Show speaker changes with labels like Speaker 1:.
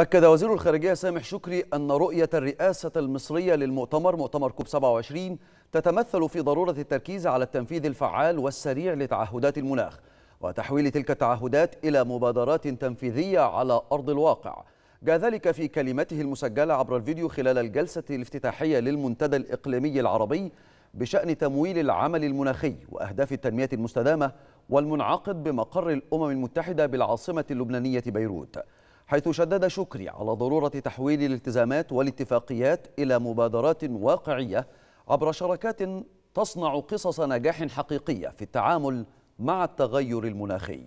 Speaker 1: أكد وزير الخارجية سامح شكري أن رؤية الرئاسة المصرية للمؤتمر مؤتمر كوب 27 تتمثل في ضرورة التركيز على التنفيذ الفعال والسريع لتعهدات المناخ وتحويل تلك التعهدات إلى مبادرات تنفيذية على أرض الواقع جاء ذلك في كلمته المسجلة عبر الفيديو خلال الجلسة الافتتاحية للمنتدى الإقليمي العربي بشأن تمويل العمل المناخي وأهداف التنمية المستدامة والمنعقد بمقر الأمم المتحدة بالعاصمة اللبنانية بيروت حيث شدد شكري على ضرورة تحويل الالتزامات والاتفاقيات إلى مبادرات واقعية عبر شراكات تصنع قصص نجاح حقيقية في التعامل مع التغير المناخي